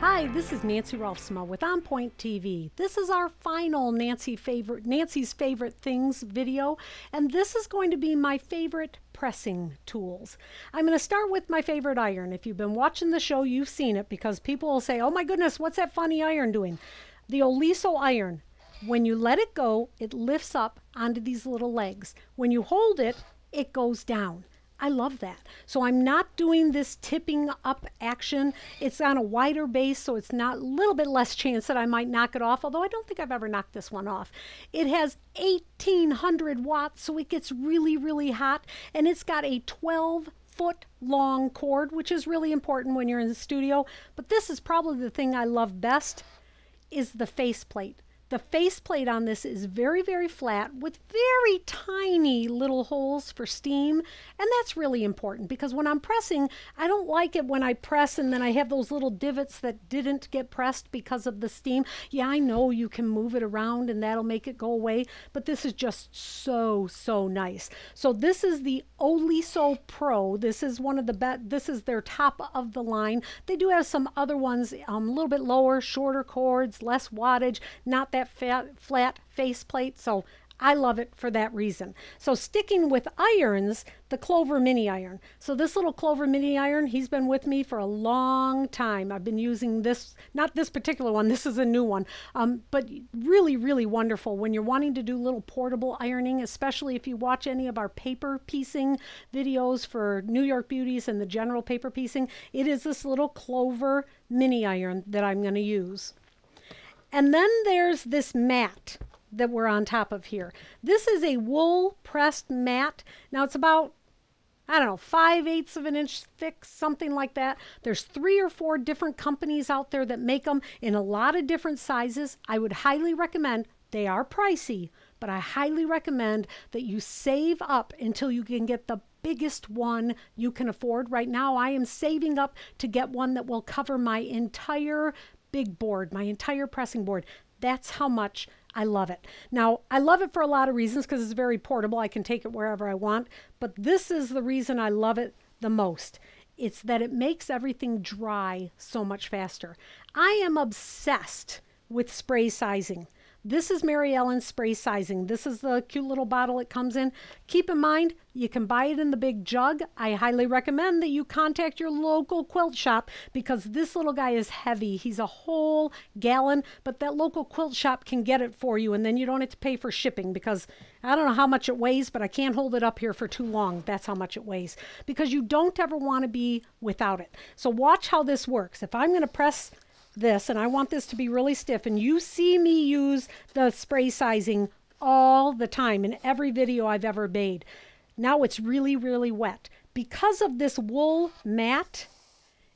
Hi, this is Nancy Rolfsma with On Point TV. This is our final Nancy favorite Nancy's favorite things video, and this is going to be my favorite pressing tools. I'm going to start with my favorite iron. If you've been watching the show, you've seen it because people will say, "Oh my goodness, what's that funny iron doing?" The Oliso iron. When you let it go, it lifts up onto these little legs. When you hold it, it goes down. I love that. So I'm not doing this tipping up action. It's on a wider base, so it's not a little bit less chance that I might knock it off, although I don't think I've ever knocked this one off. It has 1800 watts, so it gets really, really hot, and it's got a 12 foot long cord, which is really important when you're in the studio. But this is probably the thing I love best is the faceplate. The faceplate on this is very, very flat with very tiny little holes for steam. And that's really important because when I'm pressing, I don't like it when I press and then I have those little divots that didn't get pressed because of the steam. Yeah, I know you can move it around and that'll make it go away, but this is just so, so nice. So this is the Oliso Pro. This is one of the best, this is their top of the line. They do have some other ones, um, a little bit lower, shorter cords, less wattage, not that that fat, flat faceplate, so I love it for that reason. So sticking with irons, the Clover Mini Iron. So this little Clover Mini Iron, he's been with me for a long time. I've been using this, not this particular one, this is a new one, um, but really, really wonderful when you're wanting to do little portable ironing, especially if you watch any of our paper piecing videos for New York Beauties and the general paper piecing. It is this little Clover Mini Iron that I'm going to use. And then there's this mat that we're on top of here. This is a wool pressed mat. Now it's about, I don't know, five eighths of an inch thick, something like that. There's three or four different companies out there that make them in a lot of different sizes. I would highly recommend, they are pricey, but I highly recommend that you save up until you can get the biggest one you can afford. Right now, I am saving up to get one that will cover my entire big board, my entire pressing board. That's how much I love it. Now, I love it for a lot of reasons because it's very portable. I can take it wherever I want, but this is the reason I love it the most. It's that it makes everything dry so much faster. I am obsessed with spray sizing. This is Mary Ellen spray sizing. This is the cute little bottle it comes in. Keep in mind, you can buy it in the big jug. I highly recommend that you contact your local quilt shop because this little guy is heavy. He's a whole gallon, but that local quilt shop can get it for you and then you don't have to pay for shipping because I don't know how much it weighs, but I can't hold it up here for too long. That's how much it weighs because you don't ever want to be without it. So watch how this works. If I'm going to press this, and I want this to be really stiff, and you see me use the spray sizing all the time in every video I've ever made. Now it's really, really wet. Because of this wool mat,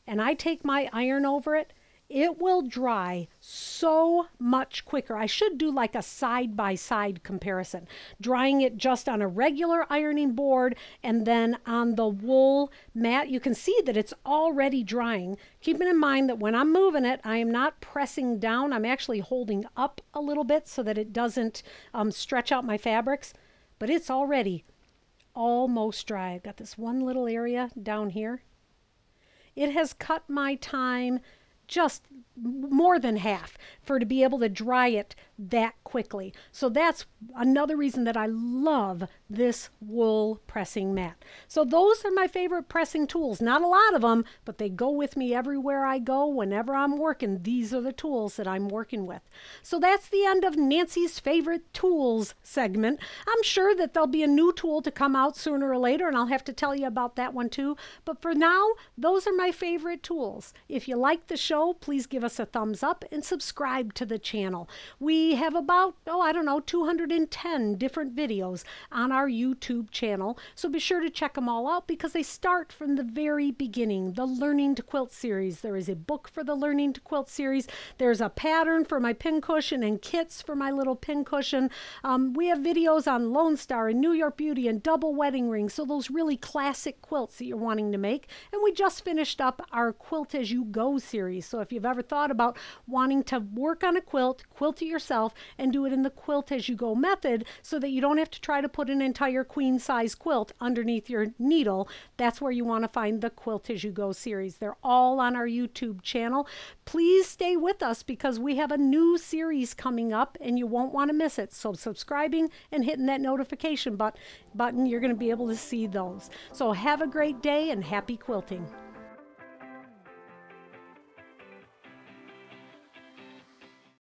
and I take my iron over it, it will dry so much quicker. I should do like a side by side comparison, drying it just on a regular ironing board and then on the wool mat. You can see that it's already drying. Keeping in mind that when I'm moving it, I am not pressing down, I'm actually holding up a little bit so that it doesn't um, stretch out my fabrics, but it's already almost dry. I've got this one little area down here. It has cut my time just more than half for to be able to dry it that quickly. So that's another reason that I love this wool pressing mat. So those are my favorite pressing tools. Not a lot of them, but they go with me everywhere I go. Whenever I'm working, these are the tools that I'm working with. So that's the end of Nancy's favorite tools segment. I'm sure that there'll be a new tool to come out sooner or later, and I'll have to tell you about that one too. But for now, those are my favorite tools. If you like the show, please give us a thumbs up and subscribe subscribe to the channel. We have about, oh, I don't know, 210 different videos on our YouTube channel. So be sure to check them all out because they start from the very beginning. The Learning to Quilt series. There is a book for the Learning to Quilt series. There's a pattern for my pincushion and kits for my little pincushion. Um, we have videos on Lone Star and New York Beauty and double wedding rings. So those really classic quilts that you're wanting to make. And we just finished up our Quilt as You Go series. So if you've ever thought about wanting to work on a quilt, quilt it yourself, and do it in the quilt as you go method so that you don't have to try to put an entire queen size quilt underneath your needle. That's where you want to find the quilt as you go series. They're all on our YouTube channel. Please stay with us because we have a new series coming up and you won't want to miss it. So subscribing and hitting that notification button, you're going to be able to see those. So have a great day and happy quilting.